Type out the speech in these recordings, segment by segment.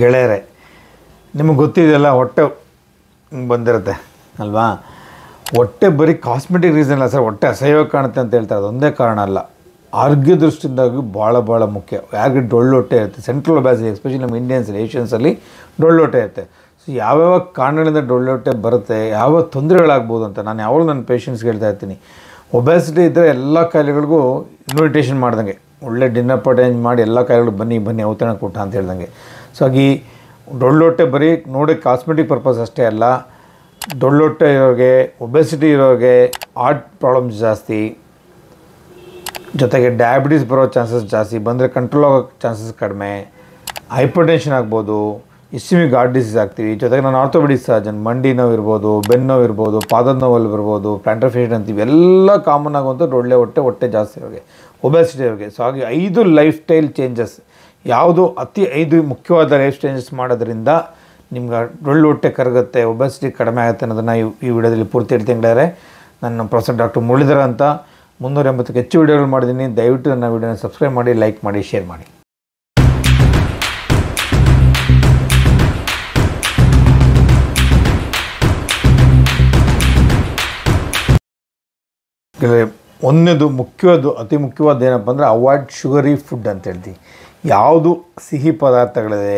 ಗೆಳೆಯರೆ ನಿಮಗೆ ಗೊತ್ತಿದೆಯಲ್ಲ ಹೊಟ್ಟೆ ಬಂದಿರುತ್ತೆ ಅಲ್ವಾ ಹೊಟ್ಟೆ ಬರೀ ಕಾಸ್ಮೆಟಿಕ್ ರೀಸನ್ ಅಲ್ಲ ಸರ್ ಹೊಟ್ಟೆ ಅಸಹ್ಯವಾಗಿ ಕಾಣುತ್ತೆ ಅಂತ ಹೇಳ್ತಾರೆ ಅದೊಂದೇ ಕಾರಣ ಅಲ್ಲ ಆರೋಗ್ಯ ದೃಷ್ಟಿಯಿಂದಾಗಿ ಭಾಳ ಭಾಳ ಮುಖ್ಯ ಯಾಕೆ ಡೊಳ್ಳು ಹೊಟ್ಟೆ ಇರುತ್ತೆ ಸೆಂಟ್ರಲ್ ಒಬ್ಯಾಸಿ ಎಸ್ಪೆಷಲಿ ನಮ್ಮ ಇಂಡಿಯನ್ಸ್ ಏಷ್ಯನ್ಸಲ್ಲಿ ಡೊಳ್ಳು ಹೊಟ್ಟೆ ಇರುತ್ತೆ ಸೊ ಯಾವ್ಯಾವ ಕಾರಣಗಳಿಂದ ಡೊಳ್ಳು ಹೊಟ್ಟೆ ಬರುತ್ತೆ ಯಾವ ತೊಂದರೆಗಳಾಗ್ಬೋದು ಅಂತ ನಾನು ಯಾವಾಗಲೂ ನನ್ನ ಪೇಷಂಟ್ಸ್ಗೆ ಹೇಳ್ತಾ ಇರ್ತೀನಿ ಒಬ್ಯಾಸಿಟಿ ಇದ್ದರೆ ಎಲ್ಲ ಕಾಯಿಲೆಗಳಿಗೂ ಇನ್ವಿಟೇಷನ್ ಮಾಡ್ದಂಗೆ ಒಳ್ಳೆ ಡಿನ್ನರ್ ಅರೇಂಜ್ ಮಾಡಿ ಎಲ್ಲ ಕಾಯಿಲೆಗಳು ಬನ್ನಿ ಬನ್ನಿ ಔತಣ ಕೂಟ ಅಂತ ಹೇಳ್ದಂಗೆ ಸೊ ಹಾಗೆ ಡೊಳ್ಳೊಟ್ಟೆ ಬರೀ ನೋಡಿ ಕಾಸ್ಮೆಟಿಕ್ ಪರ್ಪಸ್ ಅಷ್ಟೇ ಅಲ್ಲ ಡೊಳ್ಳೊಟ್ಟೆ ಇರೋರಿಗೆ ಒಬೆಸಿಟಿ ಇರೋರಿಗೆ ಹಾರ್ಟ್ ಪ್ರಾಬ್ಲಮ್ಸ್ ಜಾಸ್ತಿ ಜೊತೆಗೆ ಡಯಾಬಿಟೀಸ್ ಬರೋ ಚಾನ್ಸಸ್ ಜಾಸ್ತಿ ಬಂದರೆ ಕಂಟ್ರೋಲ್ ಆಗೋ ಚಾನ್ಸಸ್ ಕಡಿಮೆ ಟೆನ್ಷನ್ ಆಗ್ಬೋದು ಇಸ್ಮಿಕ್ ಗಾರ್ಡ್ ಡಿಸೀಸ್ ಆಗ್ತೀವಿ ಜೊತೆಗೆ ನಾನು ಆರ್ಥೋಪೆಡಿಕ್ ಸರ್ಜನ್ ಮಂಡಿ ನೋವು ಇರ್ಬೋದು ಬೆನ್ನು ನೋವು ಇರ್ಬೋದು ಪಾದದ ನೋವಲ್ಲಿ ಬರ್ಬೋದು ಪ್ಯಾಂಟ್ರಫೇಷನ್ ಅಂತೀವಿ ಎಲ್ಲ ಕಾಮನ್ ಆಗುವಂಥದ್ದು ಒಳ್ಳೆ ಹೊಟ್ಟೆ ಹೊಟ್ಟೆ ಜಾಸ್ತಿ ಇರೋಗೆ ಒಬೆಸಿಟಿ ಇರೋಗೆ ಸೊ ಹಾಗೆ ಐದು ಲೈಫ್ ಸ್ಟೈಲ್ ಚೇಂಜಸ್ ಯಾವುದು ಅತಿ ಐದು ಮುಖ್ಯವಾದ ಲೈಫ್ ಚೇಂಜಸ್ ಮಾಡೋದ್ರಿಂದ ನಿಮ್ಗೆ ಡೊಳ್ಳು ಹೊಟ್ಟೆ ಕರಗುತ್ತೆ ಒಬೆಸಿಟಿ ಕಡಿಮೆ ಆಗುತ್ತೆ ಅನ್ನೋದನ್ನು ಈ ವಿಡಿಯೋದಲ್ಲಿ ಪೂರ್ತಿ ಹೇಳ್ತಿಂಗಳೇ ನನ್ನ ಪ್ರೊಫೆಸರ್ ಡಾಕ್ಟರ್ ಮುರಳೀಧರ ಅಂತ ಮುನ್ನೂರ ಎಂಬತ್ತಕ್ಕೆ ಹೆಚ್ಚು ವಿಡಿಯೋಗಳು ಮಾಡಿದ್ದೀನಿ ದಯವಿಟ್ಟು ನನ್ನ ವಿಡಿಯೋನ ಸಬ್ಸ್ಕ್ರೈಬ್ ಮಾಡಿ ಲೈಕ್ ಮಾಡಿ ಶೇರ್ ಮಾಡಿ ಒಂದನೇದು ಮುಖ್ಯವಾದ ಅತಿ ಮುಖ್ಯವಾದ ಏನಪ್ಪ ಅಂದರೆ ಅವಾಯ್ಡ್ ಶುಗರಿ ಫುಡ್ ಅಂತ ಹೇಳ್ತೀವಿ ಯಾವುದು ಸಿಹಿ ಪದಾರ್ಥಗಳಿದೆ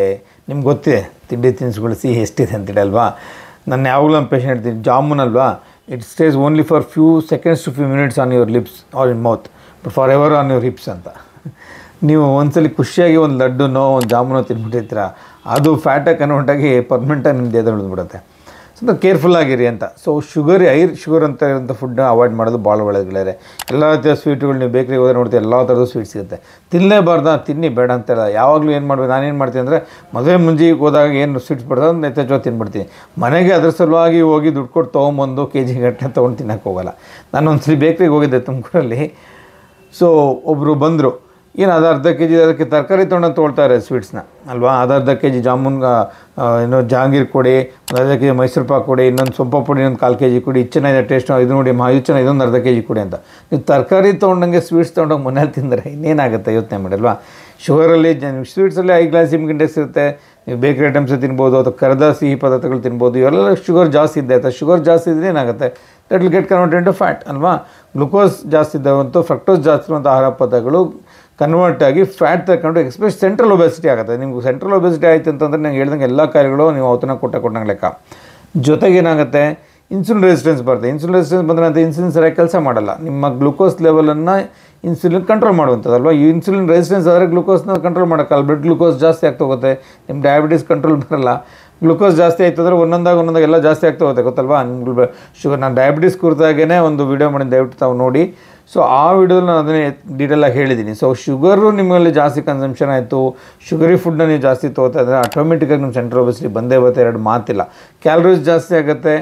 ನಿಮ್ಗೆ ಗೊತ್ತಿದೆ ತಿಂಡಿ ತಿನಿಸುಗಳು ಸಿಹಿ ಎಷ್ಟಿದೆ ಅಂತೇಳಿ ಅಲ್ವಾ ನಾನು ಯಾವಾಗಲೂ ನಮ್ಮ ಪೇಷಂಟ್ ಇರ್ತೀನಿ ಜಾಮೂನ್ ಅಲ್ವಾ it stays only for few seconds to few minutes on your lips or in mouth but for ever on your hips ಅಂತ ನೀವು ಒಂದ್ಸಲಿ ಖುಷಿಯಾಗಿ ಒಂದು ಲಡ್ಡುನೋ ಒಂದು ಜಾಮೂನೋ ತಿನ್ಬಿಟ್ಟಿರ್ತೀರ ಅದು ಫ್ಯಾಟಾಗಿ ಕನ್ವರ್ಟಾಗಿ ಪರ್ಮನೆಂಟಾಗಿ ನಿಮ್ಮ ದೇಹದಲ್ಲಿ ಉಳಿದ್ಬಿಡುತ್ತೆ ಸ್ವಲ್ಪ ಕೇರ್ಫುಲ್ ಆಗಿರಿ ಅಂತ ಸೊ ಶುಗರ್ ಐರ್ ಶುಗರ್ ಅಂತ ಇರೋಂಥ ಫುಡ್ನ ಅವಾಯ್ಡ್ ಮಾಡೋದು ಭಾಳ ಒಳ್ಳೆಯ ಎಲ್ಲ ರೀತಿಯ ಸ್ವೀಟ್ಗಳು ನೀವು ಬೇಕ್ರಿಗೆ ಹೋದ್ರೆ ನೋಡ್ತೀವಿ ಎಲ್ಲ ಥರದ್ದು ಸ್ವೀಟ್ ಸಿಗುತ್ತೆ ತಿನ್ನಲೇಬಾರ್ದ ತಿನ್ನಿ ಬೇಡ ಅಂತ ಅಂತೆಲ್ಲ ಯಾವಾಗಲೂ ಏನು ಮಾಡಬೇಕು ನಾನೇನು ಮಾಡ್ತೀನಿ ಅಂದರೆ ಮದುವೆ ಮುಂಜಿಗೆ ಹೋದಾಗ ಏನು ಸ್ವೀಟ್ಸ್ ಬಿಡ್ದ ನೆಚ್ಚೋ ತಿನ್ಬಿಡ್ತೀನಿ ಮನೆಗೆ ಅದ್ರ ಸಲುವಾಗಿ ಹೋಗಿ ದುಡ್ಡು ಕೊಟ್ಟು ತೊಗೊಂಬಂದು ಕೆ ಜಿ ಗಟ್ಟನೆ ತೊಗೊಂಡು ತಿನ್ನೋಕ್ಕೆ ಹೋಗಲ್ಲ ನಾನು ಒಂದ್ಸರಿ ಬೇಕ್ರಿಗೆ ಹೋಗಿದ್ದೆ ತುಮಕೂರಲ್ಲಿ ಸೊ ಒಬ್ಬರು ಬಂದರು ಏನು ಅದು ಅರ್ಧ ಕೆ ಜಿ ಅದಕ್ಕೆ ತರಕಾರಿ ತೊಗೊಂಡು ತೊಗೊಳ್ತಾರೆ ಸ್ವೀಟ್ಸ್ನ ಅಲ್ವಾ ಅದು ಅರ್ಧ ಕೆ ಜಿ ಜಾಮೂನ್ ಏನು ಜಹಾಂಗೀರ್ ಕೊಡಿ ಅರ್ಧ ಕೆ ಜಿ ಮೈಸೂರು ಪಾಕ್ ಕೊಡಿ ಇನ್ನೊಂದು ಸೊಪ್ಪ ಪುಡಿ ಇನ್ನೊಂದು ಕಾಲು ಕೆ ಜಿ ಕೊಡಿ ಇದು ಚೆನ್ನಾಗಿದೆ ಟೇಸ್ಟ್ ಇದು ನೋಡಿ ಮಾ ಇದು ಚೆನ್ನಾಗಿ ಇದೊಂದು ಅರ್ಧ ಕೆ ಜಿ ಕೊಡಿ ಅಂತ ನೀವು ತರಕಾರಿ ತೊಗೊಂಡಂಗೆ ಸ್ವೀಟ್ಸ್ ತೊಗೊಂಡಂಗೆ ಮನೇಲಿ ತಿಂದರೆ ಇನ್ನೇನಾಗುತ್ತೆ ಯೋಚನೆ ಮಾಡಿ ಅಲ್ವಾ ಶುಗರಲ್ಲಿ ಸ್ವೀಟ್ಸಲ್ಲಿ ಐ ಗ್ಲಾಸಿಮಿಕ್ ಇಂಡೆಕ್ಸ್ ಇರುತ್ತೆ ನೀವು ಬೇಕರಿ ಐಟಮ್ಸ್ ತಿನ್ಬೋದು ಅಥವಾ ಕರೆದ ಸಿಹಿ ಪದಾರ್ಥಗಳು ತಿನ್ಬೋದು ಇವೆಲ್ಲ ಶುಗರ್ ಜಾಸ್ತಿ ಇದ್ದೆ ಅಥವಾ ಶುಗರ್ ಜಾಸ್ತಿ ಇದ್ದರೆ ಏನಾಗುತ್ತೆ that will get converted to fat ಅಲ್ವಾ ಗ್ಲುಕೋಸ್ ಜಾಸ್ತಿ ಇದ್ದಾವಂತೂ ಫ್ರಕ್ಟೋಸ್ ಜಾಸ್ತಿ ಇರುವಂಥ ಆಹಾರ ಪದಾರ್ಥಗಳು ಕನ್ವರ್ಟ್ ಆಗಿ ಫ್ಯಾಟ್ ತಗೊಂಡು ಎಕ್ಸ್ಪ್ರೆಸ್ ಸೆಂಟ್ರಲ್ ಒಬೆಸಿಟಿ ಆಗುತ್ತೆ ನಿಮ್ಗೆ ಸೆಂಟ್ರಲ್ ಒಬೆಸಿಟಿ ಆಯಿತು ಅಂತಂದರೆ ನಂಗೆ ಹೇಳ್ದಂಗೆ ಎಲ್ಲ ಕಾರ್ಯಗಳು ನೀವು ಅವತನ ಕೊಟ್ಟ ಕೊಟ್ಟಂಗೆ ಲೆಕ್ಕ ಜೊತೆಗೆ ಏನಾಗುತ್ತೆ ಇನ್ಸುಲಿನ್ ರೆಸಿಸ್ಟೆನ್ಸ್ ಬರುತ್ತೆ ಇನ್ಸುಲಿನ್ ರೆಸಿಸ್ಟೆನ್ಸ್ ಬಂದರೆ ಅಂತ ಇನ್ಸುಲಿನ್ ಸರಿಯಾಗಿ ಕೆಲಸ ಮಾಡಲ್ಲ ನಿಮ್ಮ ಗ್ಲುಕೋಸ್ ಲೆವೆಲನ್ನು ಇನ್ಸುಲಿನ್ ಕಂಟ್ರೋಲ್ ಮಾಡುವಂಥದ್ದಲ್ವ ಈ ಇನ್ಸುಲಿನ್ ರೆಸಿಸ್ಟೆನ್ಸ್ ಆದರೆ ಗ್ಲೂಕೋಸ್ನ ಕಂಟ್ರೋಲ್ ಮಾಡೋಕ್ಕಲ್ಲ ಬ್ಲಡ್ ಗ್ಲೂಕೋಸ್ ಜಾಸ್ತಿ ಆಗಿ ಹೋಗುತ್ತೆ ನಿಮ್ಮ ಡಯಾಬಿಟೀಸ್ ಕಂಟ್ರೋಲ್ ಬರಲ್ಲ ಗ್ಲುಕೋಸ್ ಜಾಸ್ತಿ ಆಯ್ತು ಅಂದರೆ ಒಂದೊಂದಾಗ ಒಂದೊಂದಾಗ ಎಲ್ಲ ಜಾಸ್ತಿ ಆಗ್ತಾ ಹೋಗುತ್ತೆ ಗೊತ್ತಲ್ವಾ ನಿಮ್ಮ ಶುಗರ್ ನಾನು ಡಯಾಬಿಟೀಸ್ ಕುರಿತಾಗೇ ಒಂದು ವೀಡಿಯೋ ಮಾಡಿ ದಯವಿಟ್ಟು ತಾವು ನೋಡಿ ಸೊ ಆ ವಿಡಿಯೋದಲ್ಲಿ ನಾನು ಅದನ್ನೇ ಆಗಿ ಹೇಳಿದ್ದೀನಿ ಸೊ ಶುಗರು ನಿಮ್ಮಲ್ಲಿ ಜಾಸ್ತಿ ಕನ್ಸಂಪ್ಷನ್ ಆಯಿತು ಶುಗರಿ ಫುಡ್ನ ನೀವು ಜಾಸ್ತಿ ತೊಗೋತಾ ಇದ್ದರೆ ಆಟೋಮೆಟಿಕಾಗಿ ನಿಮ್ಮ ಸೆಂಟ್ರಲ್ ಬಂದೇ ಬರುತ್ತೆ ಎರಡು ಮಾತಿಲ್ಲ ಕ್ಯಾಲ್ರೀಸ್ ಜಾಸ್ತಿ ಆಗುತ್ತೆ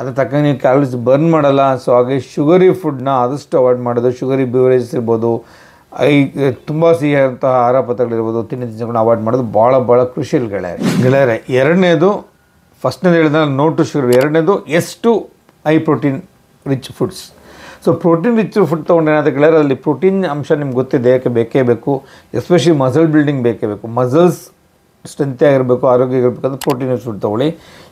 ಅದ್ರ ತಕ್ಕ ನೀವು ಕ್ಯಾಲೋರೀಸ್ ಬರ್ನ್ ಮಾಡಲ್ಲ ಸೊ ಹಾಗೆ ಶುಗರಿ ಫುಡ್ನ ಆದಷ್ಟು ಅವಾಯ್ಡ್ ಮಾಡೋದು ಶುಗರಿ ಬಿವರೇಜಸ್ ಇರ್ಬೋದು ಐ ತುಂಬ ಸಿಹಿಯಾದಂತಹ ಆಹಾರ ಪತ್ರಗಳಿರ್ಬೋದು ತಿಂಡಿ ತಿನಿಸುಗಳನ್ನ ಅವಾಯ್ಡ್ ಮಾಡೋದು ಭಾಳ ಭಾಳ ಕೃಷಿಯಲ್ಲಿ ಗೆಳೆಯರೆ ಗೆಳೆಯರೆ ಎರಡನೇದು ಫಸ್ಟ್ನೇದು ಹೇಳಿದ ನೋ ಟು ಶುಗರ್ ಎರಡನೇದು ಎಷ್ಟು high protein rich foods so protein rich food ತೊಗೊಂಡು ಏನಾದರೂ ಗೆಳೆಯರೆ ಅಲ್ಲಿ ಪ್ರೋಟೀನ್ ಅಂಶ ನಿಮ್ಗೆ ಗೊತ್ತಿದೆ ಯಾಕೆ ಬೇಕೇ ಬೇಕು ಎಸ್ಪೆಷಲಿ ಮಸಲ್ ಬಿಲ್ಡಿಂಗ್ ಬೇಕೇ ಬೇಕು ಮಸಲ್ಸ್ ಸ್ಟ್ರೆಂತಿಯಾಗಿರಬೇಕು ಆಗಿರಬೇಕು ಆರೋಗ್ಯ ಇರಬೇಕಂದ್ರೆ ಪ್ರೋಟೀನ್ ಫುಡ್ ತೊಗೊಳ್ಳಿ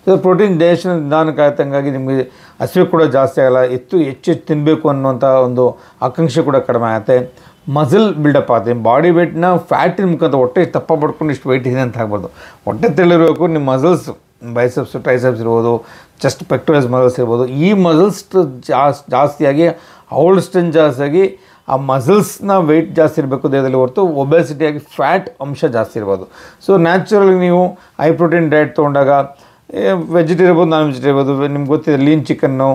ಇದು ಪ್ರೋಟೀನ್ ಡೈಜೆಷನ್ ನಿಧಾನಕ್ಕೆ ನಿಮಗೆ ಹಸಿವು ಕೂಡ ಜಾಸ್ತಿ ಆಗಲ್ಲ ಹೆಚ್ಚು ಹೆಚ್ಚು ತಿನ್ನಬೇಕು ಅನ್ನುವಂಥ ಒಂದು ಆಕಾಂಕ್ಷೆ ಕೂಡ ಕಡಿಮೆ ಆಗುತ್ತೆ ಮಸಲ್ ಬಿಲ್ಡಪ್ ಆಗುತ್ತೆ ನಿಮ್ಮ ಬಾಡಿ ವೆಯ್ಟ್ನ ಫ್ಯಾಟಿನ ಮುಖಾಂತರ ಹೊಟ್ಟೆ ತಪ್ಪ ಪಡ್ಕೊಂಡು ಇಷ್ಟು ವೆಯ್ಟ್ ಇದೆ ಅಂತ ಆಗ್ಬಾರ್ದು ಹೊಟ್ಟೆ ತೆಳಿರಬೇಕು ನಿಮ್ಮ ಮಸಲ್ಸ್ ಬೈಸೆಪ್ಸ್ ಟ್ರೈಸೆಪ್ಸ್ ಇರ್ಬೋದು ಚೆಸ್ಟ್ ಪೆಕ್ಟೋರಿಯಸ್ ಮಸಲ್ಸ್ ಇರ್ಬೋದು ಈ ಮಸಲ್ಸ್ ಜಾಸ್ ಜಾಸ್ತಿಯಾಗಿ ಹೌಲ್ಡ್ ಸ್ಟ್ರೆಂತ್ ಜಾಸ್ತಿಯಾಗಿ ಆ ಮಸಲ್ಸ್ನ ವೆಯ್ಟ್ ಜಾಸ್ತಿ ಇರಬೇಕು ದೇಹದಲ್ಲಿ ಹೊರತು ಒಬೆಸಿಟಿಯಾಗಿ ಫ್ಯಾಟ್ ಅಂಶ ಜಾಸ್ತಿ ಇರ್ಬೋದು ಸೊ ನ್ಯಾಚುರಲಿ ನೀವು ಹೈ ಪ್ರೋಟೀನ್ ಡಯಟ್ ತೊಗೊಂಡಾಗ ವೆಜಿಟ್ ನಾನ್ ವೆಜಿಟ್ ನಿಮ್ಗೆ ಗೊತ್ತಿದೆ ಲೀನ್ ಚಿಕನ್ನು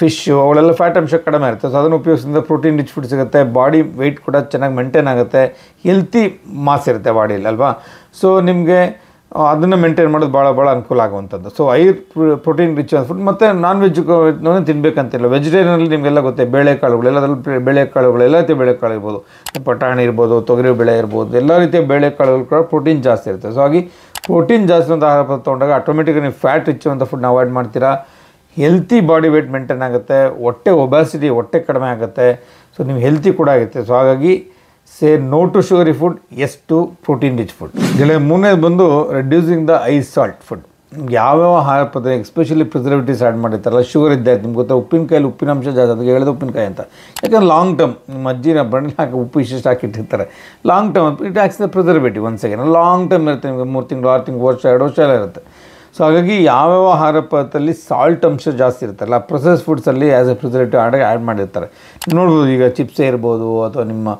ಫಿಶ್ಶು ಅವಳೆಲ್ಲ ಫ್ಯಾಟ್ ಅಂಶ ಕಡಿಮೆ ಇರುತ್ತೆ ಸೊ ಅದನ್ನು ಉಪಯೋಗಿಸಿದ ಪ್ರೋಟೀನ್ ರಿಚ್ ಫುಡ್ ಸಿಗುತ್ತೆ ಬಾಡಿ ವೆಯ್ಟ್ ಕೂಡ ಚೆನ್ನಾಗಿ ಮೇಂಟೈನ್ ಆಗುತ್ತೆ ಹೆಲ್ತಿ ಮಾಸ್ ಇರುತ್ತೆ ಬಾಡಿಯಲ್ಲಿ ಅಲ್ವಾ ಸೊ ನಿಮಗೆ ಅದನ್ನು ಮೇಂಟೈನ್ ಮಾಡೋದು ಭಾಳ ಭಾಳ ಅನುಕೂಲ ಆಗುವಂಥದ್ದು so high protein rich food ಮತ್ತು ನಾನ್ ವೆಜ್ ತಿನ್ಬೇಕಂತಿಲ್ಲ ವೆಜಿಟೇರಿಯನಲ್ಲಿ ನಿಮಗೆಲ್ಲ ಗೊತ್ತೇ ಬೇಳೆಕಾಳುಗಳು ಅದರಲ್ಲಿ ಬೇಳೆಕಾಳುಗಳು ಎಲ್ಲ ರೀತಿಯ ಬೇಳೆಕಾಳು ಇರ್ಬೋದು ಪಟಾಣಿ ಇರ್ಬೋದು ತೊಗರಿ ಬೇಳೆ ಇರ್ಬೋದು ಎಲ್ಲ ರೀತಿಯ ಬೇಳೆಕಾಳುಗಳು ಕೂಡ ಪ್ರೋಟೀನ್ ಜಾಸ್ತಿ ಇರುತ್ತೆ ಸೊ ಹಾಗಾಗಿ ಪ್ರೋಟೀನ್ ಜಾಸ್ತಿ ಅಂತ ಆಹಾರ ಪದಾರ್ಥ ತೊಗೊಂಡಾಗ ಆಟೋಮೆಟಿಕ್ಕಾಗಿ ನೀವು ಫ್ಯಾಟ್ ರಿಚ್ ಅಂತ ಫುಡ್ನ ಅವಾಯ್ಡ್ ಮಾಡ್ತೀರಾ ಹೆಲ್ತಿ ಬಾಡಿ ವೆಯ್ಟ್ ಮೇಂಟೈನ್ ಆಗುತ್ತೆ ಹೊಟ್ಟೆ ಒಬಾಸಿಟಿ ಹೊಟ್ಟೆ ಕಡಿಮೆ ಆಗುತ್ತೆ ಸೊ ನೀವು ಹೆಲ್ತಿ ಕೂಡ ಆಗುತ್ತೆ ಸೊ ಹಾಗಾಗಿ say no to sugary food yes to protein rich food ಗೆಳೆಯ ಮೂರನೇದು ಬಂದು reducing the high salt food ಯಾವ್ಯಾವ ಆಹಾರ ಪದ್ಧತಿ ಎಸ್ಪೆಷಲಿ ಪ್ರಿಸರ್ವೇಟಿವ್ಸ್ ಆ್ಯಡ್ ಮಾಡಿರ್ತಾರಲ್ಲ ಶುಗರ್ ಇದ್ದೆ ನಿಮ್ಗೆ ಗೊತ್ತಾ ಉಪ್ಪಿನಕಾಯಲ್ಲಿ ಉಪ್ಪಿನಂಶ ಜಾಸ್ತಿ ಅದಕ್ಕೆ ಹೇಳಿದ ಉಪ್ಪಿನಕಾಯಿ ಅಂತ ಯಾಕಂದ್ರೆ ಲಾಂಗ್ ಟರ್ಮ್ ನಿಮ್ಮ ಅಜ್ಜಿನ ಬಣ್ಣ ಹಾಕಿ ಉಪ್ಪು ಇಷ್ಟಿಷ್ಟು ಹಾಕಿಟ್ಟಿರ್ತಾರೆ long term it acts the preservative ಒಂದು ಸೆಕೆಂಡ್ ಲಾಂಗ್ ಟರ್ಮ್ ಇರುತ್ತೆ ನಿಮಗೆ ಮೂರು ತಿಂಗಳು ಆರು ತಿಂಗಳು ವರ್ಷ ಎರಡು ವರ್ಷ ಎಲ್ಲ ಇರುತ್ತೆ ಸೊ ಹಾಗಾಗಿ ಯಾವ ಆಹಾರ ಪದಾರ್ಥದಲ್ಲಿ ಸಾಲ್ಟ್ ಅಂಶ ಜಾಸ್ತಿ ಇರುತ್ತಲ್ಲ ಪ್ರೊಸೆಸ್ ಫುಡ್ಸಲ್ಲಿ as a preservative add add ಮಾಡಿರ್ತಾರೆ ನೋಡ್ಬೋದು ಈಗ ಚಿಪ್ಸೇ ಇರ್ಬೋದು ಅಥವಾ ನಿಮ್ಮ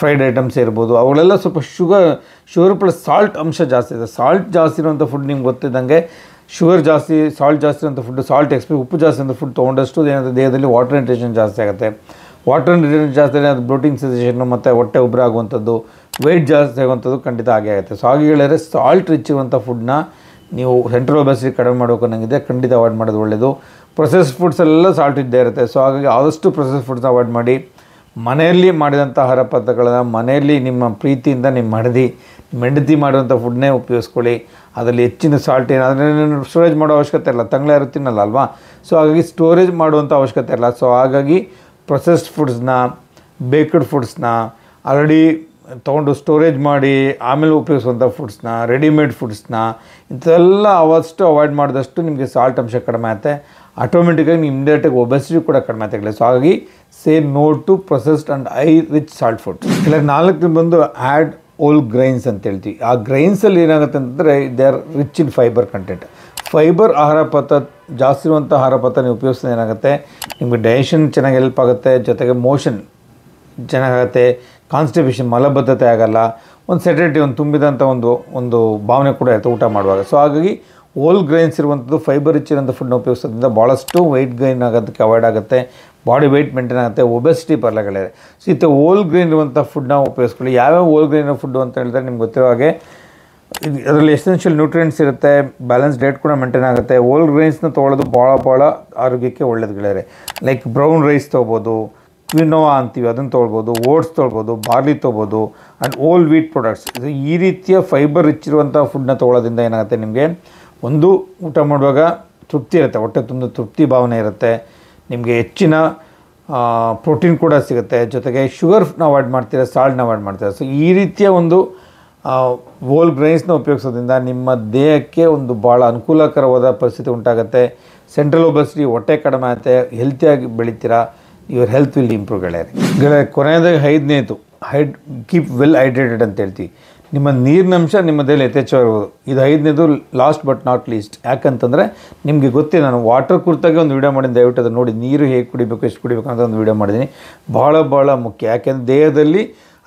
ಫ್ರೈಡ್ ಐಟಮ್ಸ್ ಇರ್ಬೋದು ಅವುಗಳೆಲ್ಲ ಸ್ವಲ್ಪ ಶುಗರ್ ಶುಗರ್ ಪ್ಲಸ್ ಸಾಲ್ಟ್ ಅಂಶ ಜಾಸ್ತಿ ಇದೆ ಸಾಲ್ಟ್ ಜಾಸ್ತಿ ಇರುವಂಥ ಫುಡ್ ನಿಮ್ಗೆ ಗೊತ್ತಿದ್ದಂಗೆ ಶುಗರ್ ಜಾಸ್ತಿ ಸಾಲ್ಟ್ ಜಾಸ್ತಿ ಇರುವಂಥ ಫುಡ್ ಸಾಲ್ಟ್ ಎಕ್ಸ್ಪೆ ಉಪ್ಪು ಜಾಸ್ತಿ ಅಂತ ಫುಡ್ ತೊಗೊಂಡಷ್ಟು ಏನಾಗುತ್ತೆ ದೇಹದಲ್ಲಿ ವಾಟರ್ ಇಂಟೇಷನ್ ಜಾಸ್ತಿ ಆಗುತ್ತೆ ವಾಟರ್ ಇಂಟೇಷನ್ ಜಾಸ್ತಿ ಆದರೆ ಅದು ಬ್ಲೋಟಿಂಗ್ ಸಜೆಷನ್ನು ಮತ್ತು ಹೊಟ್ಟೆ ಉಬ್ಬರ ವೆಯ್ಟ್ ಜಾಸ್ತಿ ಆಗುವಂಥದ್ದು ಖಂಡಿತ ಆಗೇ ಆಗುತ್ತೆ ಸೊ ಹಾಗೆ ಹೇಳಿದರೆ ಸಾಲ್ಟ್ ರಿಚ್ ಇರುವಂಥ ಫುಡ್ನ ನೀವು ಸೆಂಟ್ರಲ್ ಒಬೆಸಿಟಿ ಕಡಿಮೆ ಮಾಡ್ಬೇಕನ್ನಂಗಿದೆ ಖಂಡಿತ ಅವಾಯ್ಡ್ ಮಾಡೋದು ಒಳ್ಳೆಯದು ಪ್ರೊಸೆಸ್ ಫುಡ್ಸ್ ಎಲ್ಲ ಸಾಲ್ಟ್ ಇದ್ದೇ ಇರುತ್ತೆ ಸೊ ಹಾಗಾಗಿ ಆದಷ್ಟು ಪ್ರೊಸೆಸ್ ಫುಡ್ಸ್ ಅವಾಯ್ಡ್ ಮಾಡಿ ಮನೆಯಲ್ಲಿ ಮಾಡಿದಂಥ ಆಹಾರ ಪದಾರ್ಥಗಳನ್ನು ಮನೆಯಲ್ಲಿ ನಿಮ್ಮ ಪ್ರೀತಿಯಿಂದ ನಿಮ್ಮ ಮಡದಿ ಮೆಂಡತಿ ಮಾಡುವಂಥ ಫುಡ್ನೇ ಉಪಯೋಗಿಸ್ಕೊಳ್ಳಿ ಅದರಲ್ಲಿ ಹೆಚ್ಚಿನ ಸಾಲ್ಟ್ ಏನಾದರೆ ಸ್ಟೋರೇಜ್ ಮಾಡೋ ಅವಶ್ಯಕತೆ ಇಲ್ಲ ತಂಗ್ಳ ಇರುತ್ತಿನಲ್ಲ ತಿನ್ನಲ್ಲ ಅಲ್ವಾ ಸೊ ಹಾಗಾಗಿ ಸ್ಟೋರೇಜ್ ಮಾಡುವಂಥ ಅವಶ್ಯಕತೆ ಇಲ್ಲ ಸೊ ಹಾಗಾಗಿ ಪ್ರೊಸೆಸ್ಡ್ ಫುಡ್ಸ್ನ ಬೇಕಡ್ ಫುಡ್ಸ್ನ ಆಲ್ರೆಡಿ ತೊಗೊಂಡು ಸ್ಟೋರೇಜ್ ಮಾಡಿ ಆಮೇಲೆ ಉಪಯೋಗಿಸುವಂಥ ಫುಡ್ಸ್ನ ರೆಡಿಮೇಡ್ ಫುಡ್ಸ್ನ ಇಂಥವೆಲ್ಲ ಅವಷ್ಟು ಅವಾಯ್ಡ್ ಮಾಡಿದಷ್ಟು ನಿಮಗೆ ಸಾಲ್ಟ್ ಅಂಶ ಕಡಿಮೆ ಆಗುತ್ತೆ ಆಟೋಮೆಟಿಕ್ಕಾಗಿ ನೀವು ಇಮ್ಡಿಯೇಟಾಗಿ ಒಬೆಸಿಟಿ ಕೂಡ ಕಡಿಮೆ ಆಗ್ತಾಯಿಲ್ಲ ಸೊ ಹಾಗಾಗಿ say no to processed and high rich salt food ಇಲ್ಲ ನಾಲ್ಕು ಬಂದು ಆ್ಯಡ್ ಓಲ್ ಗ್ರೈನ್ಸ್ ಅಂತ ಹೇಳ್ತೀವಿ ಆ ಗ್ರೈನ್ಸಲ್ಲಿ ಏನಾಗುತ್ತೆ ಅಂತಂದರೆ they are rich in fiber content fiber ಆಹಾರ ಪಥ ಜಾಸ್ತಿ ಇರುವಂಥ ಆಹಾರ ಪಥ ನೀವು ಉಪಯೋಗಿಸಿದ ಏನಾಗುತ್ತೆ ನಿಮಗೆ ಡೈಜೆಷನ್ ಚೆನ್ನಾಗಿ ಹೆಲ್ಪ್ ಆಗುತ್ತೆ ಜೊತೆಗೆ ಮೋಷನ್ ಚೆನ್ನಾಗಾಗುತ್ತೆ ಕಾನ್ಸ್ಟಿಪೇಷನ್ ಮಲಬದ್ಧತೆ ಆಗಲ್ಲ ಒಂದು ಸೆಟೆಟಿ ಒಂದು ತುಂಬಿದಂಥ ಒಂದು ಒಂದು ಭಾವನೆ ಕೂಡ ಇರುತ್ತೆ ಊಟ ಮಾಡುವಾಗ ಸೊ ಹಾಗಾಗಿ ಓಲ್ ಗ್ರೈನ್ಸ್ ಇರುವಂಥದ್ದು ಫೈಬರ್ ಇಚ್ಚಿರೋಂಥ ಫುಡ್ನ ಉಪಯೋಗಿಸೋದ್ರಿಂದ ಭಾಳಷ್ಟು ವೆಯ್ಟ್ ಗ್ರೈನ್ ಆಗೋದಕ್ಕೆ ಅವಾಯ್ಡ್ ಆಗುತ್ತೆ ಬಾಡಿ ವೆಯ್ಟ್ ಮೇಂಟೈನ್ ಆಗುತ್ತೆ ಒಬೆಸಿಟಿ ಪರ್ಲಗಳಿದೆ ಸೊ ಇತ್ತೆ ಓಲ್ ಗ್ರೈನ್ ಇರುವಂಥ ಫುಡ್ನ ಉಪಯೋಗಿಸ್ಕೊಳ್ಳಿ ಯಾವ್ಯಾವ ಓಲ್ ಗ್ರೈನ್ ಫುಡ್ ಅಂತ ಹೇಳಿದ್ರೆ ನಿಮ್ಗೆ ಗೊತ್ತಿರೋ ಹಾಗೆ ಇದು ಅದರಲ್ಲಿ ಎಸೆನ್ಷಿಯಲ್ ನ್ಯೂಟ್ರಿಯೆಂಟ್ಸ್ ಇರುತ್ತೆ ಬ್ಯಾಲೆನ್ಸ್ ಡೇಟ್ ಕೂಡ ಮೇಂಟೈನ್ ಆಗುತ್ತೆ ಓಲ್ ಗ್ರೈನ್ಸ್ನ ತೊಗೊಳ್ಳೋದು ಭಾಳ ಭಾಳ ಆರೋಗ್ಯಕ್ಕೆ ಒಳ್ಳೇದು ಲೈಕ್ ಬ್ರೌನ್ ರೈಸ್ ತೊಗೋಬೋದು ಕ್ವಿನೋವಾ ಅಂತೀವಿ ಅದನ್ನು ತೊಗೊಳ್ಬೋದು ಓಟ್ಸ್ ತೊಗೊಳ್ಬೋದು ಬಾರ್ಲಿ ತೊಗೊಬೋದು ಆ್ಯಂಡ್ ಓಲ್ ವೀಟ್ ಪ್ರಾಡಕ್ಟ್ಸ್ ಇದು ಈ ರೀತಿಯ ಫೈಬರ್ ರಿಚ್ ಇರುವಂಥ ಫುಡ್ನ ತೊಗೊಳೋದ್ರಿಂದ ಏನಾಗುತ್ತೆ ನಿಮಗೆ ಒಂದು ಊಟ ಮಾಡುವಾಗ ತೃಪ್ತಿ ಇರುತ್ತೆ ಹೊಟ್ಟೆ ತುಂಬ ತೃಪ್ತಿ ಭಾವನೆ ಇರುತ್ತೆ ನಿಮಗೆ ಹೆಚ್ಚಿನ ಪ್ರೋಟೀನ್ ಕೂಡ ಸಿಗುತ್ತೆ ಜೊತೆಗೆ ಶುಗರ್ ನಾವು ಆ್ಯಡ್ ಮಾಡ್ತೀರಾ ಸಾಲ್ಟ್ನ ಆ್ಯಡ್ ಮಾಡ್ತೀರಾ ಸೊ ಈ ರೀತಿಯ ಒಂದು ವೋಲ್ ಗ್ರೈನ್ಸ್ನ ಉಪಯೋಗಿಸೋದ್ರಿಂದ ನಿಮ್ಮ ದೇಹಕ್ಕೆ ಒಂದು ಭಾಳ ಅನುಕೂಲಕರವಾದ ಪರಿಸ್ಥಿತಿ ಉಂಟಾಗುತ್ತೆ ಸೆಂಟ್ರಲ್ ಒಬಸ್ಟಿ ಹೊಟ್ಟೆ ಕಡಿಮೆ ಆಗುತ್ತೆ ಹೆಲ್ತಿಯಾಗಿ ಬೆಳಿತೀರಾ ಯುವರ್ ಹೆಲ್ತ್ ವಿಲ್ ಇಂಪ್ರೂವ್ ಗೆಳೆಯರೆ ಗೆಳೆಯ ಕೊನೆಯದಾಗ ಐದನೇದು ಹೈಡ್ ಕೀಪ್ ವೆಲ್ ಹೈಡ್ರೇಟೆಡ್ ಅಂತ ಹೇಳ್ತೀವಿ ನಿಮ್ಮ ನೀರಿನ ಅಂಶ ನಿಮ್ಮ ದೇಲಿ ಯಥೇಚ್ಛವಾಗಿರ್ಬೋದು ಇದು ಐದನೇದು ಲಾಸ್ಟ್ ಬಟ್ ನಾಟ್ ಲೀಸ್ಟ್ ಯಾಕಂತಂದರೆ ನಿಮಗೆ ಗೊತ್ತೇ ನಾನು ವಾಟರ್ ಕುರ್ತಾಗೆ ಒಂದು ವೀಡಿಯೋ ಮಾಡಿದ್ದೆ ದಯವಿಟ್ಟು ಅದನ್ನು ನೋಡಿ ನೀರು ಹೇಗೆ ಕುಡಿಬೇಕು ಎಷ್ಟು ಕುಡಿಬೇಕು ಅಂತ ಒಂದು ವೀಡಿಯೋ ಮಾಡಿದ್ದೀನಿ ಭಾಳ ಭಾಳ ಮುಖ್ಯ ಯಾಕೆಂದರೆ ದೇಹದಲ್ಲಿ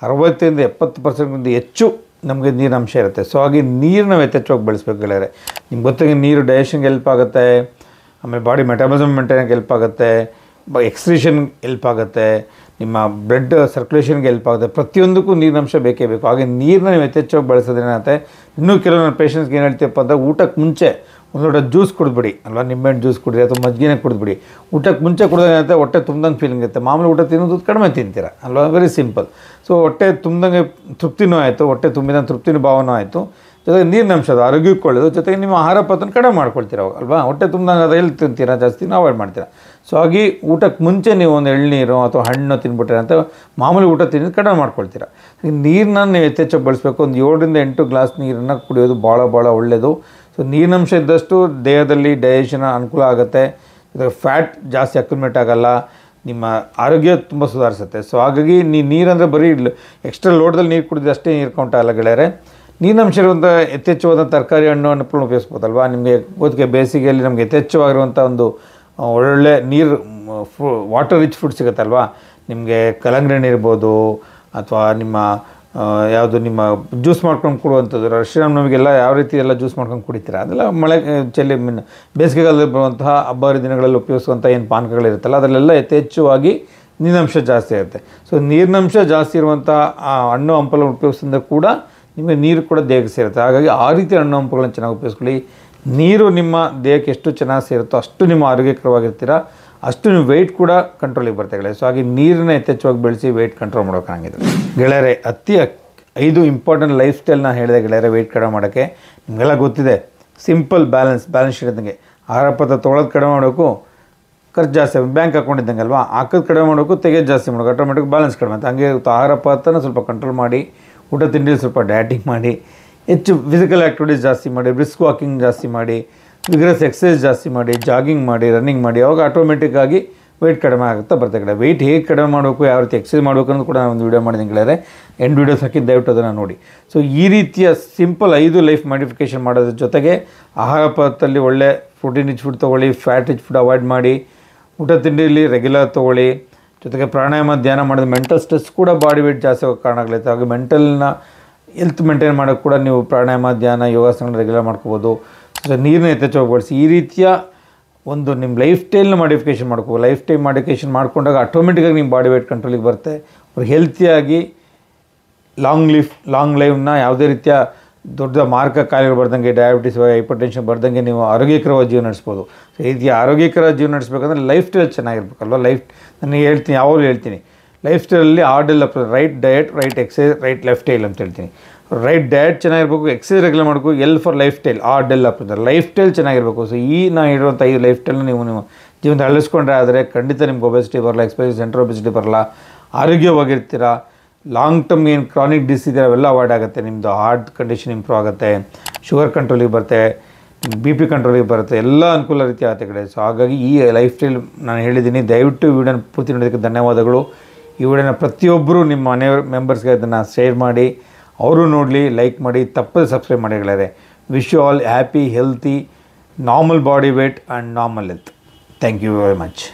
ಅರವತ್ತರಿಂದ ಎಪ್ಪತ್ತು ಪರ್ಸೆಂಟ್ಗಿಂತ ಹೆಚ್ಚು ನಮಗೆ ನೀರಿನ ಅಂಶ ಇರುತ್ತೆ ಸೊ ಹಾಗೆ ನೀರನ್ನ ಯಥೇಚ್ಛವಾಗಿ ಬೆಳೆಸ್ಬೇಕು ಗೆಳೆಯರೆ ನಿಮ್ಗೆ ಗೊತ್ತಾಗಿ ನೀರು ಡೈಜೆಷನ್ಗೆ ಹೆಲ್ಪ್ ಆಗುತ್ತೆ ಆಮೇಲೆ ಬಾಡಿ ಮೆಟಬಲಿಸಮ್ ಮೇಂಟೈನಾಗಿ ಹೆಲ್ಪ್ ಆಗುತ್ತೆ ಎಕ್ಸ್ಕ್ರೀಷನ್ ಎಲ್ಪ್ ಆಗುತ್ತೆ ನಿಮ್ಮ ಬ್ಲಡ್ ಸರ್ಕ್ಯುಲೇಷನ್ಗೆ ಎಲ್ಪ್ ಆಗುತ್ತೆ ಪ್ರತಿಯೊಂದಕ್ಕೂ ನೀರಿನಂಶ ಬೇಕೇ ಬೇಕು ಹಾಗೆ ನೀರನ್ನ ನೀವು ಯಥೇಚ್ಛವಾಗಿ ಬಳಸೋದ್ರೇನಾಗುತ್ತೆ ಇನ್ನೂ ಕೆಲವು ನನ್ನ ಪೇಷಂಟ್ಸ್ಗೆ ಏನು ಹೇಳ್ತೀವಪ್ಪ ಅಂದರೆ ಊಟಕ್ಕೆ ಮುಂಚೆ ಒಂದು ಲೋಟ ಜ್ಯೂಸ್ ಕುಡಿದ್ಬಿಡಿ ಅಲ್ವಾ ನಿಂಬೆಹಣ್ಣು ಜ್ಯೂಸ್ ಕುಡಿರಿ ಅಥವಾ ಮಜ್ಜಿಗೆನ ಕುಡಿದ್ಬಿಡಿ ಊಟಕ್ಕೆ ಮುಂಚೆ ಕುಡಿದ್ರೆ ಹೊಟ್ಟೆ ತುಂಬ್ದಂಗೆ ಫೀಲಿಂಗ್ ಇರುತ್ತೆ ಮಾಮೂಲಿ ಊಟ ತಿನ್ನೋದು ಕಡಿಮೆ ತಿಂತೀರ ಅಲ್ವಾ ವೆರಿ ಸಿಂಪಲ್ ಸೊ ಹೊಟ್ಟೆ ತುಂಬ್ದಂಗೆ ತೃಪ್ತಿನೂ ಆಯಿತು ಹೊಟ್ಟೆ ತುಂಬಿದ ತೃಪ್ತಿನ ಭಾವನೂ ಆಯಿತು ಜೊತೆಗೆ ನೀರಿನ ಅಂಶ ಅದು ಆರೋಗ್ಯಕ್ಕೆ ಒಳ್ಳೆಯದು ಜೊತೆಗೆ ನಿಮ್ಮ ಆಹಾರ ಪತ್ರ ಕಡಿಮೆ ಮಾಡ್ಕೊಳ್ತೀರ ಅವಾಗ ಅಲ್ವಾ ಹೊಟ್ಟೆ ತುಂಬ್ದಂಗೆ ಅದು ಎಲ್ಲಿ ತಿಂತೀರಾ ಜಾಸ್ತಿ ನಾವು ಅವಾಯ್ಡ್ ಮಾಡ್ತೀರಾ ಸೊ ಹಾಗಾಗಿ ಊಟಕ್ಕೆ ಮುಂಚೆ ನೀವು ಒಂದು ಎಳ್ನೀರು ಅಥವಾ ಹಣ್ಣು ತಿನ್ಬಿಟ್ರೆ ಅಂತ ಮಾಮೂಲಿ ಊಟ ತಿನ್ನೋದು ಕಡಿಮೆ ಮಾಡ್ಕೊಳ್ತೀರ ನೀರನ್ನ ನೀವು ಹೆಚ್ಚೆಚ್ಚು ಬಳಸಬೇಕು ಒಂದು ಏಳರಿಂದ ಎಂಟು ಗ್ಲಾಸ್ ನೀರನ್ನು ಕುಡಿಯೋದು ಭಾಳ ಭಾಳ ಒಳ್ಳೆಯದು ಸೊ ನೀರಿನಂಶ ಇದ್ದಷ್ಟು ದೇಹದಲ್ಲಿ ಡೈಜೆಷನ್ ಅನುಕೂಲ ಆಗುತ್ತೆ ಇದು ಫ್ಯಾಟ್ ಜಾಸ್ತಿ ಅಕ್ಯುಮೇಟ್ ಆಗೋಲ್ಲ ನಿಮ್ಮ ಆರೋಗ್ಯ ತುಂಬ ಸುಧಾರಿಸುತ್ತೆ ಸೊ ಹಾಗಾಗಿ ನೀ ನೀರಂದರೆ ಬರೀ ಎಕ್ಸ್ಟ್ರಾ ಲೋಡ್ದಲ್ಲಿ ನೀರು ಕುಡಿದ್ರೆ ಅಷ್ಟೇ ನೀರು ಕೌಂಟ್ ಆಗಲ್ಲ ಗೆಳೆಯರೆ ನೀರಿನಂಶ ಇರುವಂಥ ಯಥೇಚ್ಛವಾದ ತರಕಾರಿ ಹಣ್ಣು ಪೂರ್ಣ ಉಪಯೋಗಿಸ್ಬೋದಲ್ವಾ ನಿಮಗೆ ಗೊತ್ತಿಗೆ ಬೇಸಿಗೆಯಲ್ಲಿ ನಮಗೆ ಯಥೇಚ್ಛವಾಗಿರುವಂಥ ಒಂದು ಒಳ್ಳೆ ನೀರು ಫು ವಾಟರ್ ರಿಚ್ ಫುಡ್ ಸಿಗುತ್ತಲ್ವಾ ನಿಮಗೆ ಕಲಂಗಡಿ ಇರ್ಬೋದು ಅಥವಾ ನಿಮ್ಮ ಯಾವುದು ನಿಮ್ಮ ಜ್ಯೂಸ್ ಮಾಡ್ಕೊಂಡು ಕೊಡುವಂಥದ್ದು ನಮಗೆಲ್ಲ ಯಾವ ರೀತಿ ಎಲ್ಲ ಜ್ಯೂಸ್ ಮಾಡ್ಕೊಂಡು ಕುಡಿತೀರ ಅದೆಲ್ಲ ಮಳೆ ಚಳಿ ಮೀನು ಬೇಸಿಗೆಗಾಲದಲ್ಲಿ ಬರುವಂತಹ ಹಬ್ಬ ದಿನಗಳಲ್ಲಿ ಉಪಯೋಗಿಸುವಂಥ ಏನು ಪಾನಕಗಳಿರುತ್ತಲ್ಲ ಅದರಲ್ಲೆಲ್ಲ ಯಥೇಚ್ಛವಾಗಿ ನೀರಿನಂಶ ಜಾಸ್ತಿ ಇರುತ್ತೆ ಸೊ ನೀರಿನಂಶ ಜಾಸ್ತಿ ಇರುವಂಥ ಆ ಹಣ್ಣು ಹಂಪಲು ಉಪಯೋಗಿಸಿದ ಕೂಡ ನಿಮಗೆ ನೀರು ಕೂಡ ದೇಹಕ್ಕೆ ಸೇರುತ್ತೆ ಹಾಗಾಗಿ ಆ ರೀತಿ ಹಣ್ಣು ಹಂಪುಗಳನ್ನು ಚೆನ್ನಾಗಿ ಉಪಯೋಗಿಸ್ಕೊಳ್ಳಿ ನೀರು ನಿಮ್ಮ ದೇಹಕ್ಕೆ ಎಷ್ಟು ಚೆನ್ನಾಗಿ ಸೇರುತ್ತೋ ಅಷ್ಟು ನಿಮ್ಮ ಆರೋಗ್ಯಕರವಾಗಿರ್ತೀರ ಅಷ್ಟು ನೀವು ವೆಯ್ಟ್ ಕೂಡ ಕಂಟ್ರೋಲಿಗೆ ಬರ್ತಾ ಸೊ ಹಾಗೆ ನೀರನ್ನ ಯಥೇಚ್ಛವಾಗಿ ಬೆಳೆಸಿ ವೆಯ್ಟ್ ಕಂಟ್ರೋಲ್ ಮಾಡೋಕ್ಕಾಗಿದೆ ಗೆಳೆಯರೆ ಅತಿ ಐದು ಇಂಪಾರ್ಟೆಂಟ್ ಲೈಫ್ ಸ್ಟೈಲ್ನ ಹೇಳಿದೆ ಗೆಳೆಯರೆ ವೆಯ್ಟ್ ಕಡಿಮೆ ಮಾಡೋಕ್ಕೆ ನಿಮಗೆಲ್ಲ ಗೊತ್ತಿದೆ ಸಿಂಪಲ್ ಬ್ಯಾಲೆನ್ಸ್ ಬ್ಯಾಲೆನ್ಸ್ ಇರೋದಂಗೆ ಆಹಾರ ಪತ್ರ ತೊಗೊಳೋದು ಕಡಿಮೆ ಮಾಡೋಕ್ಕೂ ಖರ್ಚು ಜಾಸ್ತಿ ಬ್ಯಾಂಕ್ ಅಕೌಂಟ್ ಇದ್ದಂಗೆ ಅಲ್ವಾ ಹಾಕೋದು ಕಡಿಮೆ ಮಾಡೋಕ್ಕೂ ತೆಗೆದು ಜಾಸ್ತಿ ಮಾಡೋಕೆ ಆಟೋಮೆಟಿಕ್ ಬ್ಯಾಲೆನ್ಸ್ ಕಡಿಮೆ ಅಂತ ಹಂಗೆ ಆಹಾರ ಪತ್ರನ ಸ್ವಲ್ಪ ಕಂಟ್ರೋಲ್ ಮಾಡಿ ಊಟ ತಿಂಡಿ ಸ್ವಲ್ಪ ಡ್ಯಾಟಿಂಗ್ ಮಾಡಿ ಹೆಚ್ಚು ಫಿಸಿಕಲ್ ಆ್ಯಕ್ಟಿವಿಟೀಸ್ ಜಾಸ್ತಿ ಮಾಡಿ ಬ್ರಿಸ್ಕ್ ವಾಕಿಂಗ್ ಜಾಸ್ತಿ ಮಾಡಿ ವಿಗ್ರೆಸ್ ಎಕ್ಸಸೈಸ್ ಜಾಸ್ತಿ ಮಾಡಿ ಜಾಗಿಂಗ್ ಮಾಡಿ ರನ್ನಿಂಗ್ ಮಾಡಿ ಅವಾಗ ಆಟೋಮೆಟಿಕ್ಕಾಗಿ ವೆಯ್ಟ್ ಕಡಿಮೆ ಆಗುತ್ತಾ ಬರ್ತದೆ ಕಡೆ ವೆಯ್ಟ್ ಹೇಗೆ ಕಡಿಮೆ ಮಾಡಬೇಕು ಯಾವ ರೀತಿ ಎಕ್ಸಸೈಸ್ ಮಾಡಬೇಕು ಅಂತ ಕೂಡ ನಾನು ಒಂದು ವೀಡಿಯೋ ಮಾಡಿದ್ದೀನಿ ಗೆಳೆಯರೆ ಎಂಡ್ ವೀಡಿಯೋಸ್ ಹಾಕಿದ್ದು ದಯವಿಟ್ಟು ಅದನ್ನು ನೋಡಿ ಸೊ ಈ ರೀತಿಯ ಸಿಂಪಲ್ ಐದು ಲೈಫ್ ಮಾಡಿಫಿಕೇಶನ್ ಮಾಡೋದ್ರ ಜೊತೆಗೆ ಆಹಾರ ಪದಾರ್ಥದಲ್ಲಿ ಒಳ್ಳೆ ಪ್ರೋಟೀನ್ ರಿಚ್ ಫುಡ್ ತೊಗೊಳ್ಳಿ ಫ್ಯಾಟ್ ರಿಚ್ ಫುಡ್ ಅವಾಯ್ಡ್ ಮಾಡಿ ಊಟ ತಿಂಡಿಯಲ್ಲಿ ರೆಗ್ಯುಲರ್ ತೊಗೊಳ್ಳಿ ಜೊತೆಗೆ ಪ್ರಾಣಾಯಾಮ ಧ್ಯಾನ ಮಾಡಿದ ಮೆಂಟಲ್ ಸ್ಟ್ರೆಸ್ ಕೂಡ ಬಾಡಿ ವೆಯ್ಟ್ ಜಾಸ್ತಿ ಕಾರಣ ಕಾರಣಗಳೈತೆ ಹಾಗೆ ಮೆಂಟಲ್ನ ಹೆಲ್ತ್ ಮೇಂಟೈನ್ ಮಾಡೋಕ್ಕೆ ಕೂಡ ನೀವು ಪ್ರಾಣಾಯಾಮ ಧ್ಯಾನ ಯೋಗಾಸನ ರೆಗ್ಯುಲರ್ ಮಾಡ್ಕೋಬೋದು ನೀರನ್ನ ಯಥೇಚ್ಛವಾಗಿ ಈ ರೀತಿಯ ಒಂದು ನಿಮ್ಮ ಲೈಫ್ ಸ್ಟೈಲ್ನ ಮಾಡಿಫಿಕೇಶನ್ ಮಾಡ್ಕೋಬೋದು ಲೈಫ್ ಸ್ಟೈಲ್ ಮಾಡಿಫಿಕೇಶನ್ ಮಾಡ್ಕೊಂಡಾಗ ಆಟೋಮೆಟಿಕಾಗಿ ನಿಮ್ಮ ಬಾಡಿ ವೇಟ್ ಕಂಟ್ರೋಲಿಗೆ ಬರುತ್ತೆ ಅವ್ರು ಹೆಲ್ತಿಯಾಗಿ ಲಾಂಗ್ ಲೈಫ್ ಲಾಂಗ್ ಲೈಫ್ನ ಯಾವುದೇ ರೀತಿಯ ದೊಡ್ಡ ಮಾರ್ಕ ಕಾಯಿಲೆಗಳು ಬರ್ದಂಗೆ ಡಯಾಬಿಟಿಸ್ ಹೈಪರ್ ಟೆನ್ಷನ್ ಬರ್ದಂಗೆ ನೀವು ಆರೋಗ್ಯಕರವಾಗಿ ಜೀವನ ನಡೆಸ್ಬೋದು ಈ ರೀತಿ ಆರೋಗ್ಯಕರ ಜೀವನ ನಡೆಸ್ಬೇಕಂದ್ರೆ ಲೈಫ್ ಸ್ಟೈಲ್ ಚೆನ್ನಾಗಿರ್ಬೇಕಲ್ವ ಲೈಫ್ ನಾನು ಹೇಳ್ತೀನಿ ಯಾವಾಗಲೂ ಹೇಳ್ತೀನಿ ಲೈಫ್ ಸ್ಟೈಲಲ್ಲಿ ಆರ್ಡೆಲ್ಲ right diet right exercise right left style ಅಂತ ಹೇಳ್ತೀನಿ ರೈಟ್ ಡಯಟ್ ಚೆನ್ನಾಗಿರ್ಬೇಕು ಎಕ್ಸೈಸ್ ರೆಗ್ಯುಲರ್ ಮಾಡಬೇಕು ಎಲ್ ಫಾರ್ ಲೈಫ್ ಸ್ಟೈಲ್ ಆರ್ಡೆಲ್ಲ ಲೈಫ್ ಸ್ಟೈಲ್ ಚೆನ್ನಾಗಿರಬೇಕು ಸೊ ಈ ನಾ ಹೇಳಿರುವಂಥ ಈ ಲೈಫ್ ಸ್ಟೈಲ್ನ ನೀವು ನೀವು ಜೀವನ ಅಳಿಸ್ಕೊಂಡ್ರೆ ಆದರೆ ಖಂಡಿತ ನಿಮ್ಗೆ ಒಬೆಸಿಟಿ ಬರಲ್ಲ ಎಕ್ಸ್ಪೈಸ್ ಸೆಂಟ್ರ್ ಒಬೆಸಿಟಿ ಬರಲ್ಲ ಆರೋಗ್ಯವಾಗಿರ್ತೀರ ಲಾಂಗ್ ಟರ್ಮ್ ಏನು ಕ್ರಾನಿಕ್ ಡಿಸೀಸ್ ಇದೆ ಅವೆಲ್ಲ ಅವಾಯ್ಡ್ ಆಗುತ್ತೆ ನಿಮ್ಮದು ಹಾರ್ಟ್ ಕಂಡೀಷನ್ ಇಂಪ್ರೂವ್ ಆಗುತ್ತೆ ಶುಗರ್ ಕಂಟ್ರೋಲಿಗೆ ಬರುತ್ತೆ ಬಿ ಪಿ ಕಂಟ್ರೋಲಿಗೆ ಬರುತ್ತೆ ಎಲ್ಲ ಅನುಕೂಲ ರೀತಿ ಆಗುತ್ತೆ ಕಡೆ ಸೊ ಹಾಗಾಗಿ ಈ ಲೈಫ್ ಸ್ಟೈಲ್ ನಾನು ಹೇಳಿದ್ದೀನಿ ದಯವಿಟ್ಟು ವಿಡಿಯೋನ ಪೂರ್ತಿ ನೋಡೋದಕ್ಕೆ ಧನ್ಯವಾದಗಳು ಈ ಪ್ರತಿಯೊಬ್ಬರು ನಿಮ್ಮ ಮನೆಯವ್ರ ಮೆಂಬರ್ಸ್ಗೆ ಅದನ್ನು ಶೇರ್ ಮಾಡಿ ಅವರು ನೋಡಲಿ ಲೈಕ್ ಮಾಡಿ ತಪ್ಪದೆ ಸಬ್ಸ್ಕ್ರೈಬ್ ಮಾಡಿ ಹೇಳಿದ್ದಾರೆ wish you all happy healthy normal body weight and normal health thank you very much